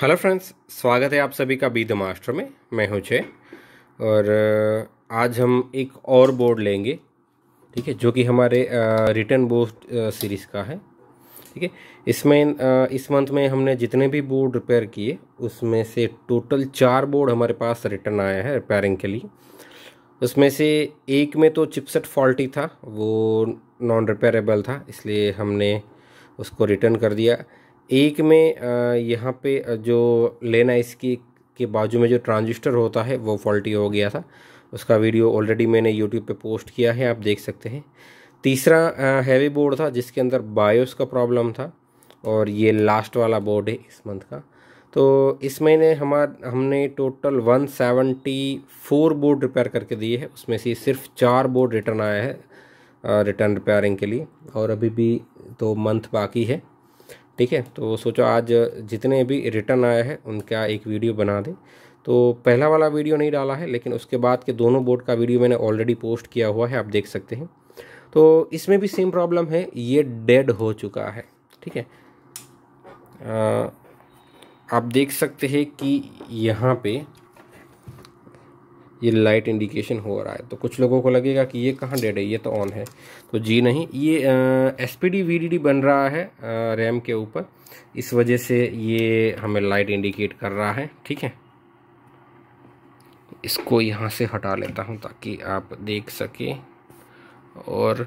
hello friends स्वागत है आप सभी का बी द मास्टर में मैं हूं छे और आज हम एक और बोर्ड लेंगे ठीक है जो कि हमारे रिटर्न बोर्ड सीरीज़ का है ठीक है इसमें इस मंथ में हमने जितने भी बोर्ड रिपेयर किए उसमें से टोटल चार बोर्ड हमारे पास रिटर्न आया है रिपेयरिंग के लिए उसमें से एक में तो चिपसेट फॉल्टी था वो नॉन रिपेयरेबल था इसलिए हमने उसको रिटर्न कर दिया एक में यहाँ पे जो लेना इसकी के बाजू में जो ट्रांजिस्टर होता है वो फॉल्टी हो गया था उसका वीडियो ऑलरेडी मैंने यूट्यूब पे पोस्ट किया है आप देख सकते हैं तीसरा हैवी बोर्ड था जिसके अंदर बायोस का प्रॉब्लम था और ये लास्ट वाला बोर्ड है इस मंथ का तो इस महीने हमार हमने टोटल 174 बोर्ड रिपेयर करके दिए हैं उसमें से सिर्फ चार बोर्ड रिटर्न आया है रिटर्न रिपेयरिंग के लिए और अभी भी तो मंथ बाकी है ठीक है तो सोचो आज जितने भी रिटर्न आया है उनका एक वीडियो बना दें तो पहला वाला वीडियो नहीं डाला है लेकिन उसके बाद के दोनों बोर्ड का वीडियो मैंने ऑलरेडी पोस्ट किया हुआ है आप देख सकते हैं तो इसमें भी सेम प्रॉब्लम है ये डेड हो चुका है ठीक है आप देख सकते हैं कि यहाँ पे ये लाइट इंडिकेशन हो रहा है तो कुछ लोगों को लगेगा कि ये कहाँ डेड है ये तो ऑन है तो जी नहीं ये एस पी डी बन रहा है रैम के ऊपर इस वजह से ये हमें लाइट इंडिकेट कर रहा है ठीक है इसको यहाँ से हटा लेता हूँ ताकि आप देख सकें और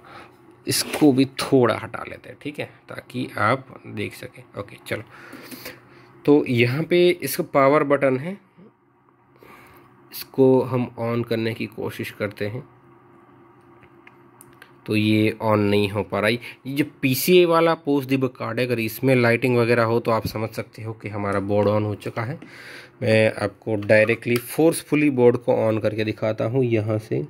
इसको भी थोड़ा हटा लेते हैं ठीक है ताकि आप देख सकें ओके चलो तो यहाँ पे इसका पावर बटन है इसको हम ऑन करने की कोशिश करते हैं तो ये ऑन नहीं हो पा रहा है जो पी वाला पोस्ट दिबक कार्ड है अगर इसमें लाइटिंग वगैरह हो तो आप समझ सकते हो कि हमारा बोर्ड ऑन हो चुका है मैं आपको डायरेक्टली फोर्सफुली बोर्ड को ऑन करके दिखाता हूँ यहाँ से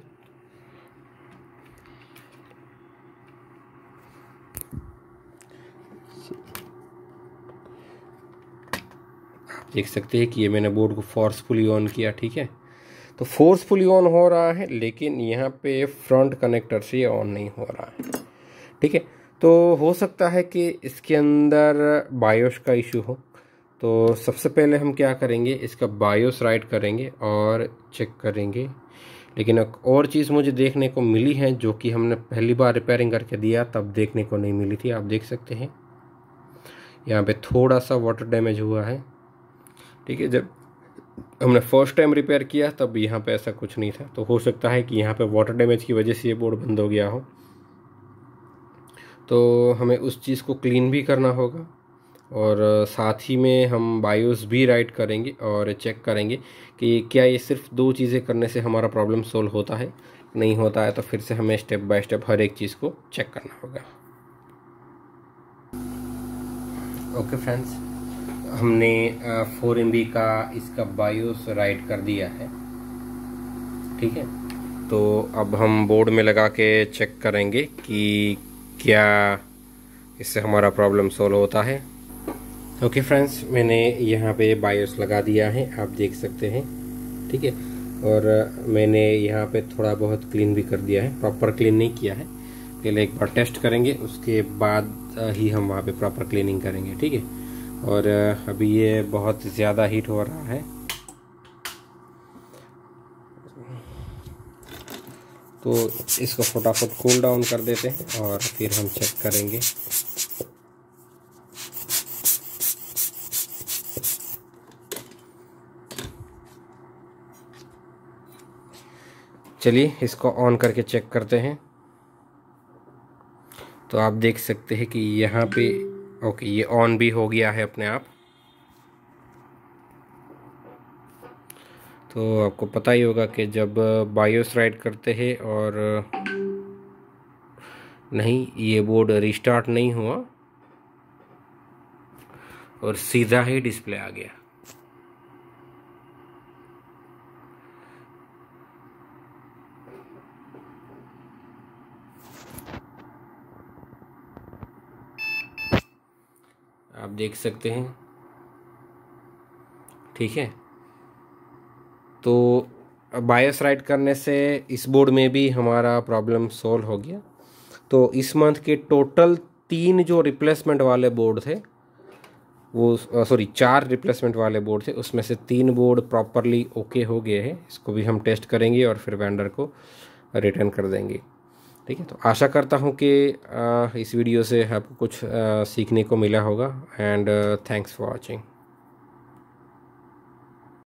देख सकते हैं कि ये मैंने बोर्ड को फोर्सफुली ऑन किया ठीक है तो फोर्सफुली ऑन हो रहा है लेकिन यहाँ पे फ्रंट कनेक्टर से ऑन नहीं हो रहा है ठीक है तो हो सकता है कि इसके अंदर बायोस का इशू हो तो सबसे पहले हम क्या करेंगे इसका बायोस राइट करेंगे और चेक करेंगे लेकिन एक और चीज़ मुझे देखने को मिली है जो कि हमने पहली बार रिपेयरिंग करके दिया तब देखने को नहीं मिली थी आप देख सकते हैं यहाँ पे थोड़ा सा वाटर डैमेज हुआ है ठीक है जब हमने फर्स्ट टाइम रिपेयर किया तब यहाँ पे ऐसा कुछ नहीं था तो हो सकता है कि यहाँ पे वाटर डैमेज की वजह से ये बोर्ड बंद हो गया हो तो हमें उस चीज़ को क्लीन भी करना होगा और साथ ही में हम बायोस भी राइट करेंगे और चेक करेंगे कि क्या ये सिर्फ दो चीज़ें करने से हमारा प्रॉब्लम सोल्व होता है नहीं होता है तो फिर से हमें स्टेप बाय स्टेप हर एक चीज़ को चेक करना होगा ओके okay, फ्रेंड्स हमने फोर एम का इसका बायोस राइट कर दिया है ठीक है तो अब हम बोर्ड में लगा के चेक करेंगे कि क्या इससे हमारा प्रॉब्लम सोल्व होता है ओके फ्रेंड्स मैंने यहाँ पे बायोस लगा दिया है आप देख सकते हैं ठीक है और मैंने यहाँ पे थोड़ा बहुत क्लीन भी कर दिया है प्रॉपर क्लीन नहीं किया है पहले एक बार टेस्ट करेंगे उसके बाद ही हम वहाँ पे प्रॉपर क्लीनिंग करेंगे ठीक है और अभी ये बहुत ज़्यादा हीट हो रहा है तो इसको फटाफट कूल डाउन कर देते हैं और फिर हम चेक करेंगे चलिए इसको ऑन करके चेक करते हैं तो आप देख सकते हैं कि यहाँ पे ओके ये ऑन भी हो गया है अपने आप तो आपको पता ही होगा कि जब बायोस राइड करते हैं और नहीं ये बोर्ड रिस्टार्ट नहीं हुआ और सीधा ही डिस्प्ले आ गया आप देख सकते हैं ठीक है तो बायस राइट करने से इस बोर्ड में भी हमारा प्रॉब्लम सॉल्व हो गया तो इस मंथ के टोटल तीन जो रिप्लेसमेंट वाले बोर्ड थे वो सॉरी चार रिप्लेसमेंट वाले बोर्ड थे उसमें से तीन बोर्ड प्रॉपरली ओके हो गए हैं इसको भी हम टेस्ट करेंगे और फिर वेंडर को रिटर्न कर देंगे ठीक है तो आशा करता हूँ कि इस वीडियो से आपको कुछ सीखने को मिला होगा एंड थैंक्स फॉर वॉचिंग